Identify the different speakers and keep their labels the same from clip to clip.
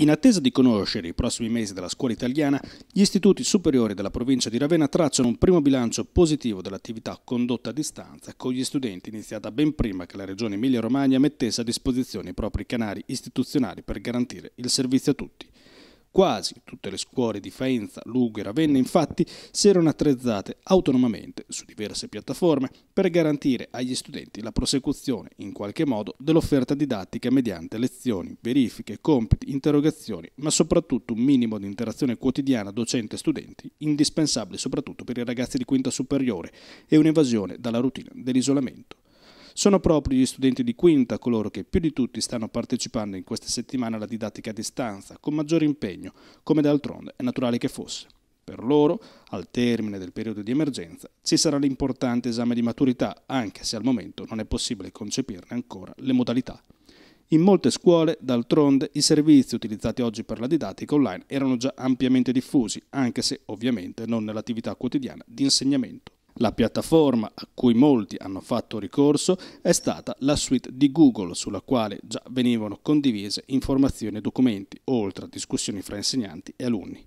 Speaker 1: In attesa di conoscere i prossimi mesi della scuola italiana, gli istituti superiori della provincia di Ravenna tracciano un primo bilancio positivo dell'attività condotta a distanza con gli studenti iniziata ben prima che la regione Emilia-Romagna mettesse a disposizione i propri canali istituzionali per garantire il servizio a tutti. Quasi tutte le scuole di Faenza, Lugo e Ravenna infatti si erano attrezzate autonomamente su diverse piattaforme per garantire agli studenti la prosecuzione in qualche modo dell'offerta didattica mediante lezioni, verifiche, compiti, interrogazioni, ma soprattutto un minimo di interazione quotidiana docente-studenti, indispensabile soprattutto per i ragazzi di quinta superiore e un'evasione dalla routine dell'isolamento. Sono proprio gli studenti di quinta coloro che più di tutti stanno partecipando in questa settimana alla didattica a distanza, con maggiore impegno, come d'altronde è naturale che fosse. Per loro, al termine del periodo di emergenza, ci sarà l'importante esame di maturità, anche se al momento non è possibile concepirne ancora le modalità. In molte scuole, d'altronde, i servizi utilizzati oggi per la didattica online erano già ampiamente diffusi, anche se ovviamente non nell'attività quotidiana di insegnamento. La piattaforma a cui molti hanno fatto ricorso è stata la suite di Google sulla quale già venivano condivise informazioni e documenti, oltre a discussioni fra insegnanti e alunni.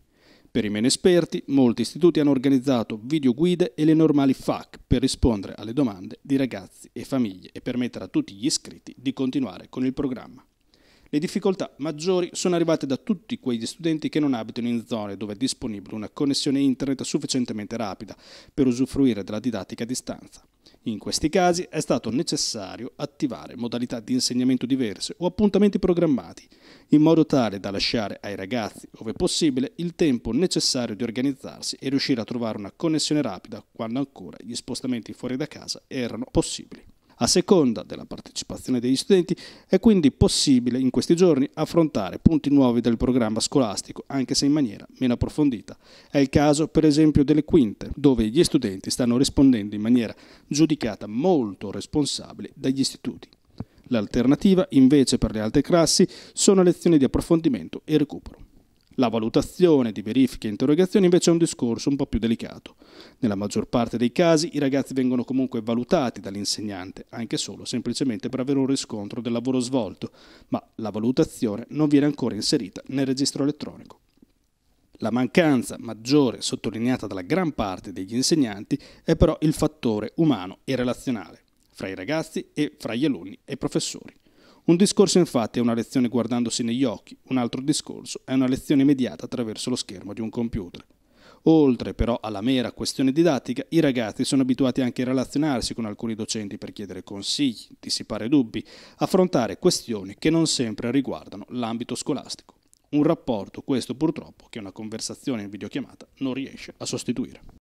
Speaker 1: Per i meno esperti, molti istituti hanno organizzato videoguide e le normali FAC per rispondere alle domande di ragazzi e famiglie e permettere a tutti gli iscritti di continuare con il programma. Le difficoltà maggiori sono arrivate da tutti quegli studenti che non abitano in zone dove è disponibile una connessione internet sufficientemente rapida per usufruire della didattica a distanza. In questi casi è stato necessario attivare modalità di insegnamento diverse o appuntamenti programmati, in modo tale da lasciare ai ragazzi, ove possibile, il tempo necessario di organizzarsi e riuscire a trovare una connessione rapida quando ancora gli spostamenti fuori da casa erano possibili. A seconda della partecipazione degli studenti è quindi possibile in questi giorni affrontare punti nuovi del programma scolastico, anche se in maniera meno approfondita. È il caso per esempio delle quinte, dove gli studenti stanno rispondendo in maniera giudicata molto responsabile dagli istituti. L'alternativa invece per le altre classi sono lezioni di approfondimento e recupero. La valutazione di verifiche e interrogazioni invece è un discorso un po' più delicato. Nella maggior parte dei casi i ragazzi vengono comunque valutati dall'insegnante, anche solo semplicemente per avere un riscontro del lavoro svolto, ma la valutazione non viene ancora inserita nel registro elettronico. La mancanza maggiore sottolineata dalla gran parte degli insegnanti è però il fattore umano e relazionale, fra i ragazzi e fra gli alunni e i professori. Un discorso infatti è una lezione guardandosi negli occhi, un altro discorso è una lezione mediata attraverso lo schermo di un computer. Oltre però alla mera questione didattica, i ragazzi sono abituati anche a relazionarsi con alcuni docenti per chiedere consigli, dissipare dubbi, affrontare questioni che non sempre riguardano l'ambito scolastico. Un rapporto, questo purtroppo, che una conversazione in videochiamata non riesce a sostituire.